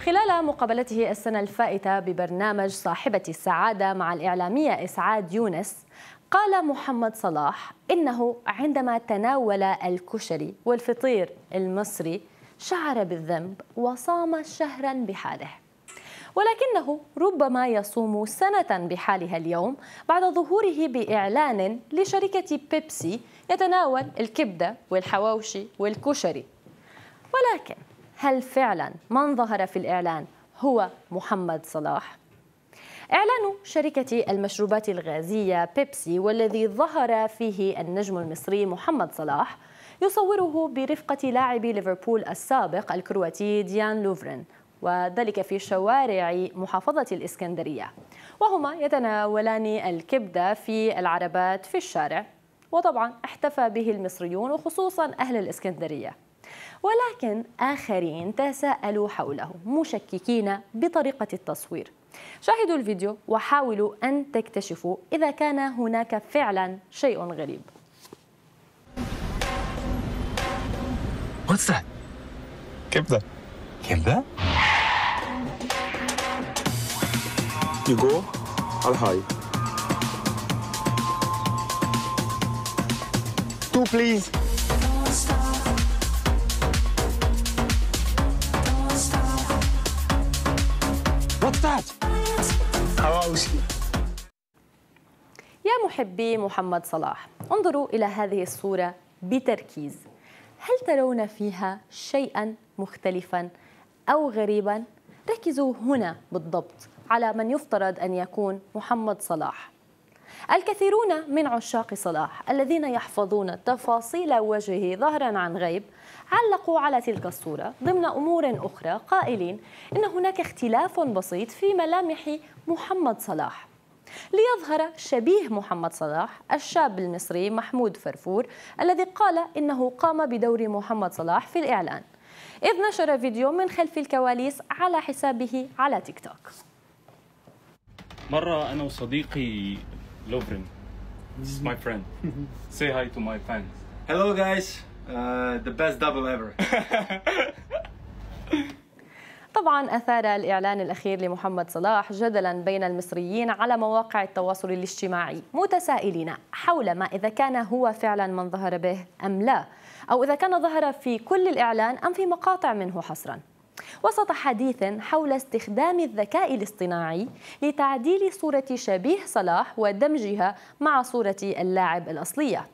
خلال مقابلته السنة الفائتة ببرنامج صاحبة السعادة مع الإعلامية إسعاد يونس قال محمد صلاح إنه عندما تناول الكشري والفطير المصري شعر بالذنب وصام شهرا بحاله ولكنه ربما يصوم سنة بحالها اليوم بعد ظهوره بإعلان لشركة بيبسي يتناول الكبدة والحواوشي والكشري ولكن هل فعلا من ظهر في الإعلان هو محمد صلاح؟ إعلان شركة المشروبات الغازية بيبسي والذي ظهر فيه النجم المصري محمد صلاح يصوره برفقة لاعب ليفربول السابق الكرواتي ديان لوفرين وذلك في شوارع محافظة الإسكندرية وهما يتناولان الكبدة في العربات في الشارع وطبعا احتفى به المصريون وخصوصا أهل الإسكندرية ولكن آخرين تساءلوا حوله مشككين بطريقة التصوير شاهدوا الفيديو وحاولوا أن تكتشفوا إذا كان هناك فعلا شيء غريب What's that? كبدة كبدة؟ You go على high. Two please. قطعت حواوشي يا محبي محمد صلاح انظروا إلى هذه الصورة بتركيز هل ترون فيها شيئا مختلفا أو غريبا؟ ركزوا هنا بالضبط على من يفترض أن يكون محمد صلاح الكثيرون من عشاق صلاح الذين يحفظون تفاصيل وجهه ظهرا عن غيب علقوا على تلك الصورة ضمن أمور أخرى قائلين إن هناك اختلاف بسيط في ملامح محمد صلاح ليظهر شبيه محمد صلاح الشاب المصري محمود فرفور الذي قال إنه قام بدور محمد صلاح في الإعلان إذ نشر فيديو من خلف الكواليس على حسابه على تيك توك مرة أنا وصديقي Lovren. This is my friend. Say hi to my fans. Hello guys. Uh, the best double ever. طبعا اثار الاعلان الاخير لمحمد صلاح جدلا بين المصريين على مواقع التواصل الاجتماعي متسائلين حول ما اذا كان هو فعلا من ظهر به ام لا او اذا كان ظهر في كل الاعلان ام في مقاطع منه حصرا وسط حديث حول استخدام الذكاء الاصطناعي لتعديل صورة شبيه صلاح ودمجها مع صورة اللاعب الأصلية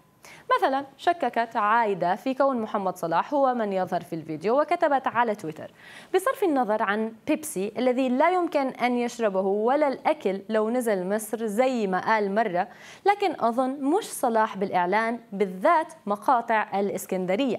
مثلا شككت عايدة في كون محمد صلاح هو من يظهر في الفيديو وكتبت على تويتر بصرف النظر عن بيبسي الذي لا يمكن أن يشربه ولا الأكل لو نزل مصر زي ما قال مرة لكن أظن مش صلاح بالإعلان بالذات مقاطع الإسكندرية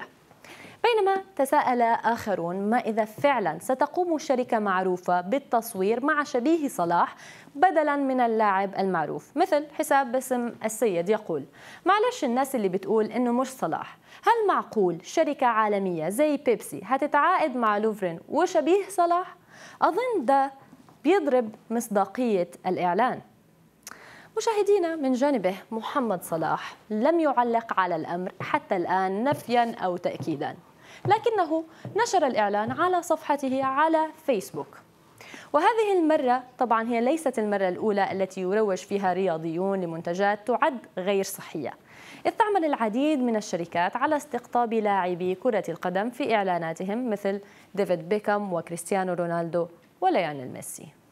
بينما تساءل آخرون ما إذا فعلا ستقوم شركة معروفة بالتصوير مع شبيه صلاح بدلا من اللاعب المعروف مثل حساب باسم السيد يقول معلش الناس اللي بتقول إنه مش صلاح هل معقول شركة عالمية زي بيبسي هتتعاقد مع لوفرين وشبيه صلاح؟ أظن ده بيضرب مصداقية الإعلان مشاهدينا من جانبه محمد صلاح لم يعلق على الأمر حتى الآن نفيا أو تأكيدا لكنه نشر الإعلان على صفحته على فيسبوك وهذه المرة طبعا هي ليست المرة الأولى التي يروج فيها رياضيون لمنتجات تعد غير صحية إذ تعمل العديد من الشركات على استقطاب لاعبي كرة القدم في إعلاناتهم مثل ديفيد بيكام وكريستيانو رونالدو وليان الميسي